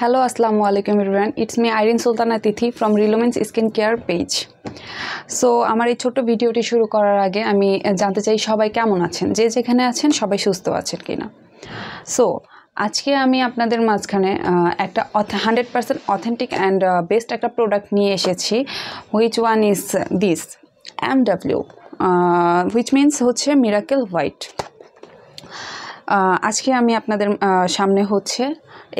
Hello আসসালামু আলাইকুম ইরান it's me Irin Sultana Tithi from রিলোমেন্স স্কিন কেয়ার পেজ সো আমার এই ছোট্ট ভিডিওটি শুরু করার আগে আমি জানতে চাই সবাই কেমন আছেন যে যেখানে আছেন সবাই সুস্থ আছেন কি না সো আজকে আমি আপনাদের মাঝখানে একটা hundred percent authentic and best একটা প্রোডাক্ট নিয়ে এসেছি which one is this M W which means হচ্ছে মিরাকেল হোয়াইট আজকে আমি আপনাদের সামনে হচ্ছে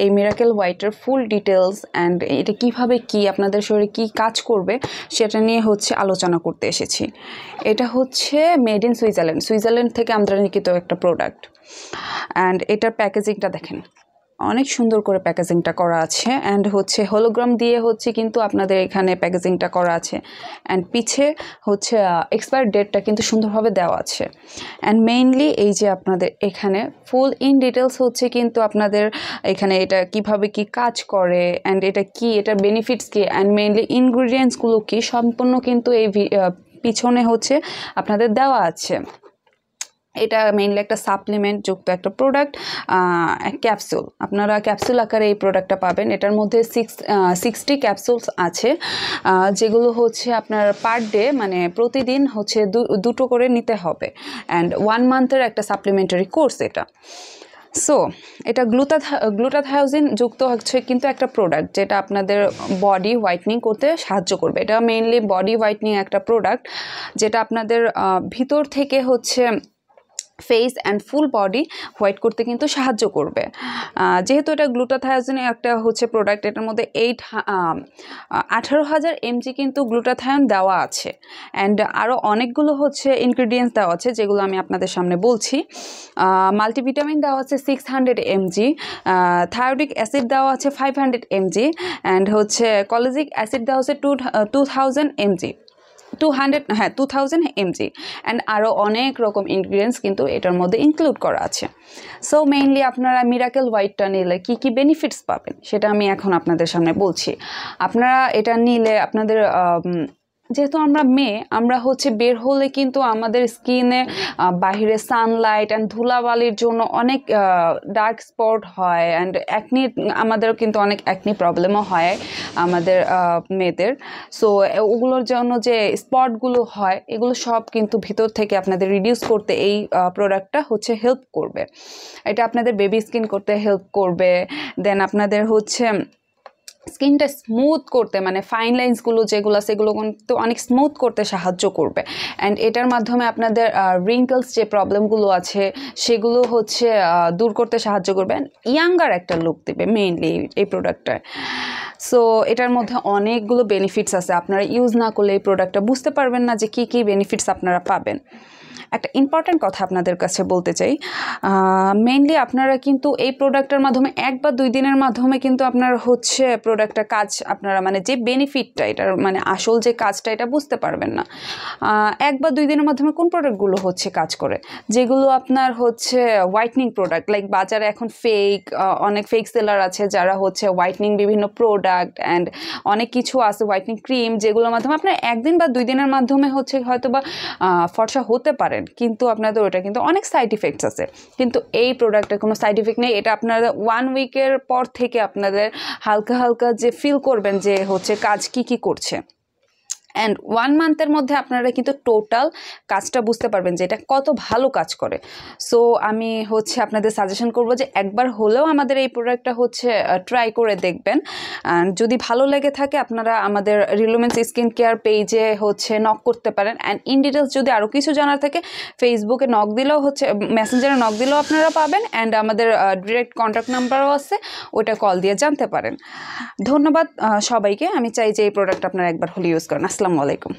এই মিরাকেল হোয়াইটের ফুল ডিটেলস অ্যান্ড এটা কিভাবে কি আপনাদের শরীরে কি কাজ করবে সেটা নিয়ে হচ্ছে আলোচনা করতে এসেছি এটা হচ্ছে মেড ইন সুইজারল্যান্ড সুইজারল্যান্ড থেকে আমদানিকৃত একটা প্রোডাক্ট অ্যান্ড এটার প্যাকেজিংটা দেখেন অনেক সুন্দর করে প্যাকেজিংটা করা আছে অ্যান্ড হচ্ছে হোলোগ্রাম দিয়ে হচ্ছে কিন্তু আপনাদের এখানে প্যাকেজিংটা করা আছে অ্যান্ড পিছে হচ্ছে এক্সপায়ার ডেটটা কিন্তু সুন্দরভাবে দেওয়া আছে অ্যান্ড মেইনলি এই যে আপনাদের এখানে ফুল ইন ডিটেলস হচ্ছে কিন্তু আপনাদের এখানে এটা কিভাবে কি কাজ করে অ্যান্ড এটা কি এটা বেনিফিটস কী অ্যান্ড মেইনলি ইনগ্রিডিয়েন্টসগুলো কী সম্পূর্ণ কিন্তু এই পিছনে হচ্ছে আপনাদের দেওয়া আছে এটা মেইনলি একটা সাপ্লিমেন্ট যুক্ত একটা প্রোডাক্ট ক্যাপসুল আপনারা ক্যাপসুল আকারে এই প্রোডাক্টটা পাবেন এটার মধ্যে সিক্স সিক্সটি ক্যাপসুলস আছে যেগুলো হচ্ছে আপনার পার ডে মানে প্রতিদিন হচ্ছে দুটো করে নিতে হবে অ্যান্ড ওয়ান মান্থের একটা সাপ্লিমেন্টারি কোর্স এটা সো এটা গ্লুটা গ্লুটাথায়োজিন যুক্ত হচ্ছে কিন্তু একটা প্রোডাক্ট যেটা আপনাদের বডি হোয়াইটনিং করতে সাহায্য করবে এটা মেইনলি বডি হোয়াইটনিং একটা প্রোডাক্ট যেটা আপনাদের ভিতর থেকে হচ্ছে face and full body white করতে কিন্তু সাহায্য করবে যেহেতু এটা গ্লুটাথায়াজিন একটা হচ্ছে প্রোডাক্ট এটার মধ্যে এইট আঠারো হাজার এমজি কিন্তু গ্লুটাথায়ন দেওয়া আছে অ্যান্ড আরও অনেকগুলো হচ্ছে ইনগ্রিডিয়েন্টস দেওয়া আছে যেগুলো আমি আপনাদের সামনে বলছি মাল্টিভিটামিন দেওয়া আছে six hundred mg thioctic acid দেওয়া আছে ফাইভ হান্ড্রেড এমজি অ্যান্ড হচ্ছে কলেজিক অ্যাসিড দেওয়া হচ্ছে two two thousand mg two hundred হ্যাঁ টু থাউজেন্ড এমজি অ্যান্ড আরও অনেক রকম ইনগ্রিডিয়েন্টস কিন্তু এটার মধ্যে ইনক্লুড করা আছে সো মেইনলি আপনারা মিরাকেল হোয়াইটটা নিলে কি কি বেনিফিটস পাবেন সেটা আমি এখন আপনাদের সামনে বলছি আপনারা এটা নিলে আপনাদের যেহেতু আমরা মেয়ে আমরা হচ্ছে বের হলে কিন্তু আমাদের স্কিনে বাহিরে সানলাইট অ্যান্ড ধুলাবালির জন্য অনেক ডার্ক স্পট হয় অ্যান্ড অ্যাকনি আমাদেরও কিন্তু অনেক অ্যাকনি প্রবলেমও হয় আমাদের মেয়েদের সো ওগুলোর জন্য যে স্পটগুলো হয় এগুলো সব কিন্তু ভিতর থেকে আপনাদের রিডিউস করতে এই প্রোডাক্টটা হচ্ছে হেল্প করবে এটা আপনাদের বেবি স্কিন করতে হেল্প করবে দেন আপনাদের হচ্ছে স্কিনটা স্মুথ করতে মানে ফাইন লাইন্সগুলো যেগুলো সেগুলো কিন্তু অনেক স্মুথ করতে সাহায্য করবে অ্যান্ড এটার মাধ্যমে আপনাদের রিঙ্কলস যে প্রবলেমগুলো আছে সেগুলো হচ্ছে দূর করতে সাহায্য করবে অ্যান্ড ইয়াঙ্গার একটা লুক দেবে মেইনলি এই প্রোডাক্টটায় সো এটার মধ্যে হ্যাঁ। অনেকগুলো বেনিফিটস আছে আপনারা ইউজ না করলে এই প্রোডাক্টটা বুঝতে পারবেন না যে কী কী বেনিফিটস আপনারা পাবেন একটা ইম্পর্ট্যান্ট কথা আপনাদের কাছে বলতে চাই মেনলি আপনারা কিন্তু এই প্রোডাক্টের মাধ্যমে এক বা দুই দিনের মাধ্যমে কিন্তু আপনার হচ্ছে প্রোডাক্টটা কাজ আপনারা মানে যে বেনিফিটটা এটার মানে আসল যে কাজটা এটা বুঝতে পারবেন না এক বা দুই দিনের মাধ্যমে কোন প্রোডাক্টগুলো হচ্ছে কাজ করে যেগুলো আপনার হচ্ছে হোয়াইটনিং প্রোডাক্ট লাইক বাজারে এখন ফেক অনেক ফেক সেলার আছে যারা হচ্ছে হোয়াইটনিং বিভিন্ন প্রোডাক্ট প্রোডাক্ট অ্যান্ড অনেক কিছু আছে হোয়াইটনিং ক্রিম যেগুলোর মাধ্যমে আপনার একদিন বা দুই দিনের মাধ্যমে হচ্ছে হয়তো বা ফর্সা হতে পারেন কিন্তু আপনাদের ওটা কিন্তু অনেক সাইড ইফেক্টস আছে কিন্তু এই প্রোডাক্টের কোনো সাইড ইফেক্ট নেই এটা আপনারা ওয়ান উইকের পর থেকে আপনাদের হালকা হালকা যে ফিল করবেন যে হচ্ছে কাজ কি কি করছে অ্যান্ড ওয়ান মান্থের মধ্যে আপনারা কিন্তু টোটাল কাজটা বুঝতে পারবেন যে এটা কত ভালো কাজ করে সো আমি হচ্ছে আপনাদের সাজেশন করব যে একবার হলেও আমাদের এই প্রোডাক্টটা হচ্ছে ট্রাই করে দেখবেন যদি ভালো লেগে থাকে আপনারা আমাদের রিলোমেন্স স্কিন কেয়ার পেজে হচ্ছে নক করতে পারেন অ্যান্ড ইন ডিটেলস যদি আরও কিছু জানার থাকে ফেসবুকে নক দিলেও হচ্ছে মেসেঞ্জারে নক দিলেও আপনারা পাবেন অ্যান্ড আমাদের ডিরেক্ট কন্ট্যাক্ট নাম্বারও আছে ওটা কল দিয়ে জানতে পারেন ধন্যবাদ সবাইকে আমি চাই যে এই প্রোডাক্ট আপনারা একবার হলে ইউজ করেন আসলে আসসালামু আলাইকুম